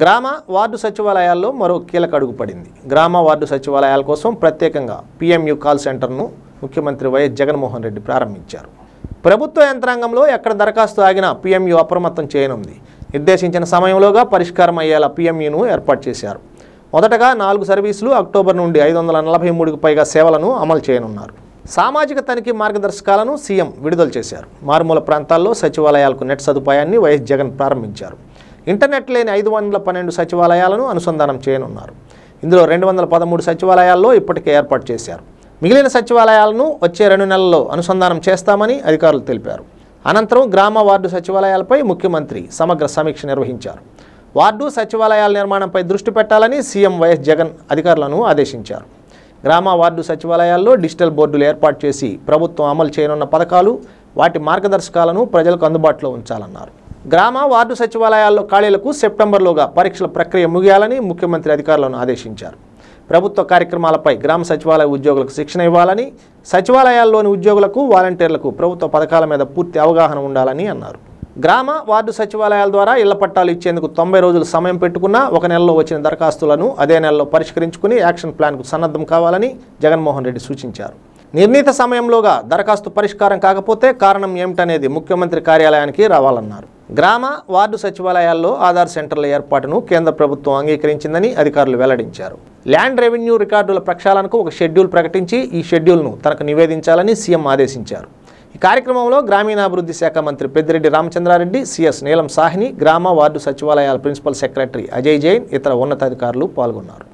గ్రామ వార్డు సచివాలయాల్లో మరో కీలక అడుగు పడింది గ్రామ వార్డు సచివాలయాల కోసం ప్రత్యేకంగా పిఎంయు కాల్ సెంటర్ను ముఖ్యమంత్రి వైఎస్ జగన్మోహన్ రెడ్డి ప్రారంభించారు ప్రభుత్వ యంత్రాంగంలో ఎక్కడ దరఖాస్తు ఆగినా పీఎంయూ అప్రమత్తం చేయనుంది నిర్దేశించిన సమయంలోగా పరిష్కారం అయ్యేలా పిఎంయును ఏర్పాటు చేశారు మొదటగా నాలుగు సర్వీసులు అక్టోబర్ నుండి ఐదు వందల నలభై మూడుకు పైగా సేవలను అమలు చేయనున్నారు సామాజిక తనిఖీ మార్గదర్శకాలను సీఎం విడుదల చేశారు మారుమూల ప్రాంతాల్లో సచివాలయాలకు నెట్ సదుపాయాన్ని వైఎస్ జగన్ ప్రారంభించారు ఇంటర్నెట్ లేని ఐదు వందల పన్నెండు సచివాలయాలను అనుసంధానం చేయనున్నారు ఇందులో రెండు వందల పదమూడు సచివాలయాల్లో ఇప్పటికే ఏర్పాటు చేశారు మిగిలిన సచివాలయాలను వచ్చే రెండు నెలల్లో అనుసంధానం చేస్తామని అధికారులు తెలిపారు అనంతరం గ్రామ వార్డు సచివాలయాలపై ముఖ్యమంత్రి సమగ్ర సమీక్ష నిర్వహించారు వార్డు సచివాలయాల నిర్మాణంపై దృష్టి పెట్టాలని సీఎం వైఎస్ జగన్ అధికారులను ఆదేశించారు గ్రామ వార్డు సచివాలయాల్లో డిజిటల్ బోర్డులు ఏర్పాటు చేసి ప్రభుత్వం అమలు చేయనున్న పథకాలు వాటి మార్గదర్శకాలను ప్రజలకు అందుబాటులో ఉంచాలన్నారు గ్రామ వార్డు సచివాలయాల్లో ఖాళీలకు సెప్టెంబర్లోగా పరీక్షల ప్రక్రియ ముగియాలని ముఖ్యమంత్రి అధికారులను ఆదేశించారు ప్రభుత్వ కార్యక్రమాలపై గ్రామ సచివాలయ ఉద్యోగులకు శిక్షణ ఇవ్వాలని సచివాలయాల్లోని ఉద్యోగులకు వాలంటీర్లకు ప్రభుత్వ పథకాల మీద పూర్తి అవగాహన ఉండాలని అన్నారు గ్రామ వార్డు సచివాలయాల ద్వారా ఇళ్ల పట్టాలు ఇచ్చేందుకు తొంభై రోజులు సమయం పెట్టుకున్నా ఒక నెలలో వచ్చిన దరఖాస్తులను అదే నెలలో పరిష్కరించుకుని యాక్షన్ ప్లాన్కు సన్నద్ధం కావాలని జగన్మోహన్ రెడ్డి సూచించారు నిర్ణీత సమయంలోగా దరఖాస్తు పరిష్కారం కాకపోతే కారణం ఏమిటనేది ముఖ్యమంత్రి కార్యాలయానికి రావాలన్నారు గ్రామ వార్డు సచివాలయాల్లో ఆధార్ సెంటర్ల ఏర్పాటును కేంద్ర ప్రభుత్వం అంగీకరించిందని అధికారులు వెల్లడించారు ల్యాండ్ రెవెన్యూ రికార్డుల ప్రక్షాళనకు ఒక షెడ్యూల్ ప్రకటించి ఈ షెడ్యూల్ను తనకు నివేదించాలని సీఎం ఆదేశించారు ఈ కార్యక్రమంలో గ్రామీణాభివృద్ధి శాఖ మంత్రి పెద్దిరెడ్డి రామచంద్రారెడ్డి సిఎస్ నీలం సాహ్ని గ్రామ వార్డు సచివాలయాల ప్రిన్సిపల్ సెక్రటరీ అజయ్ జైన్ ఇతర ఉన్నతాధికారులు పాల్గొన్నారు